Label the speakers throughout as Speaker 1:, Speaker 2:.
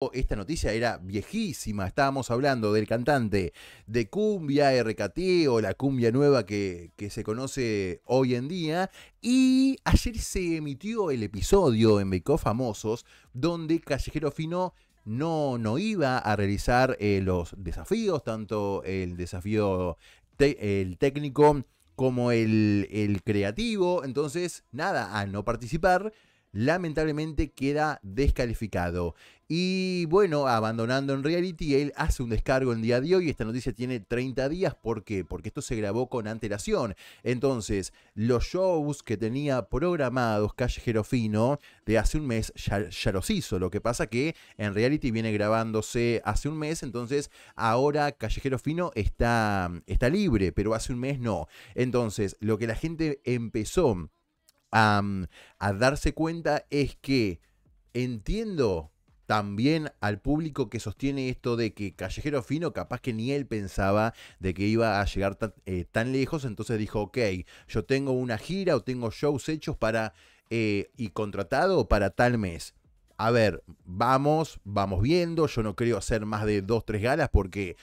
Speaker 1: Oh, esta noticia era viejísima. Estábamos hablando del cantante de cumbia RKT o la cumbia nueva que, se conoce hoy en día. Y ayer se emitió el episodio en beco Famosos donde Callejero Fino no, iba a realizar eh, los desafíos, tanto el desafío el técnico como el, el creativo. Entonces, nada, al no participar lamentablemente queda descalificado. Y bueno, abandonando en reality, él hace un descargo el día de hoy. Esta noticia tiene 30 días. ¿Por qué? Porque esto se grabó con antelación. Entonces, los shows que tenía programados Callejero Fino de hace un mes ya, ya los hizo. Lo que pasa que en reality viene grabándose hace un mes. Entonces, ahora Callejero Fino está, está libre, pero hace un mes no. Entonces, lo que la gente empezó a, darse cuenta es que entiendo también al público que sostiene esto de que Callejero Fino capaz que ni él pensaba de que iba a llegar tan, eh, lejos, entonces dijo, ok, yo tengo una gira o tengo shows hechos para eh, y contratado para tal mes. A ver, vamos, vamos viendo, yo no creo hacer más de dos, tres galas porque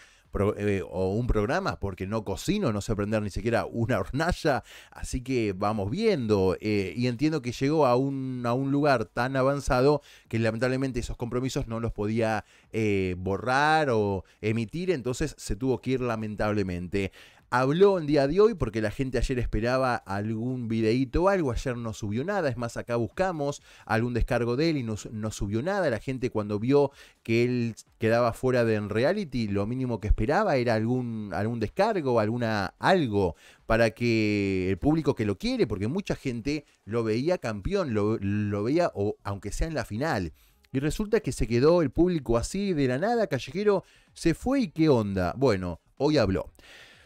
Speaker 1: eh, o un programa, porque no cocino, no sé aprender ni siquiera una hornalla, así que vamos viendo. Eh, y entiendo que llegó a un, a un lugar tan avanzado que lamentablemente esos compromisos no los podía eh, borrar o emitir, entonces se tuvo que ir lamentablemente habló en día de hoy porque la gente ayer esperaba algún videíto o algo, ayer no subió nada, es más, acá buscamos algún descargo de él y no, subió nada, la gente cuando vio que él quedaba fuera de en reality, lo mínimo que esperaba era algún, algún descargo, alguna algo para que el público que lo quiere, porque mucha gente lo veía campeón, lo, veía aunque sea en la final. Y resulta que se quedó el público así de la nada, Callejero se fue y qué onda. Bueno, hoy habló.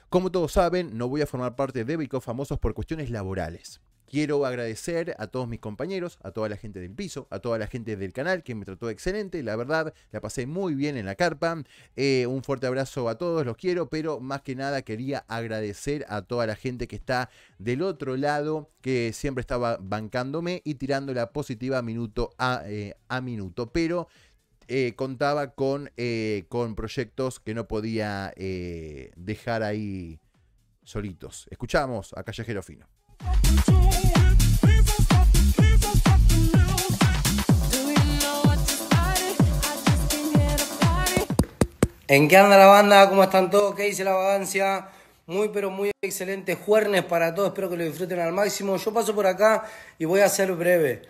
Speaker 1: Como todos saben, no voy a formar parte de Bake Famosos por cuestiones laborales. Quiero agradecer a todos mis compañeros, a toda la gente del piso, a toda la gente del canal que me trató excelente. La verdad, la pasé muy bien en la carpa. Eh, un fuerte abrazo a todos, los quiero, pero más que nada quería agradecer a toda la gente que está del otro lado, que siempre estaba bancándome y tirando la positiva minuto a, eh, a minuto. Pero eh, contaba con, eh, con proyectos que no podía eh, dejar ahí solitos. Escuchamos a Callejero Fino.
Speaker 2: ¿En qué anda la banda? ¿Cómo están todos? ¿Qué dice la vagancia? Muy, pero muy excelente Juernes para todos. Espero que lo disfruten al máximo. Yo paso por acá y voy a ser breve.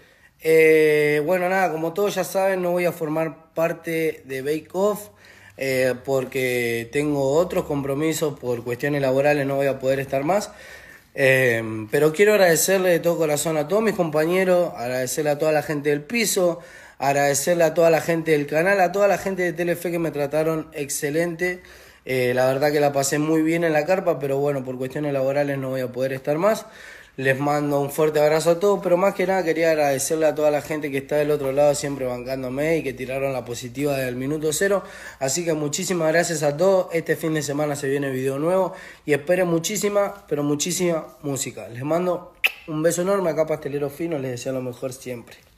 Speaker 2: Eh, bueno, nada, como todos ya saben, no voy a formar parte de Bake Off eh, porque tengo otros compromisos por cuestiones laborales, no voy a poder estar más. Eh, pero quiero agradecerle de todo corazón a todos mis compañeros, agradecerle a toda la gente del piso, agradecerle a toda la gente del canal, a toda la gente de Telefe que me trataron excelente. la verdad que la pasé muy bien en la carpa, pero bueno, por cuestiones laborales no voy a poder estar más. Les mando un fuerte abrazo a todos, pero más que nada quería agradecerle a toda la gente que está del otro lado siempre bancándome y que tiraron la positiva del minuto cero. Así que muchísimas gracias a todos. Este fin de semana se viene video nuevo y esperen muchísima, pero muchísima música. Les mando un beso enorme acá Pastelero Fino, les deseo lo mejor siempre.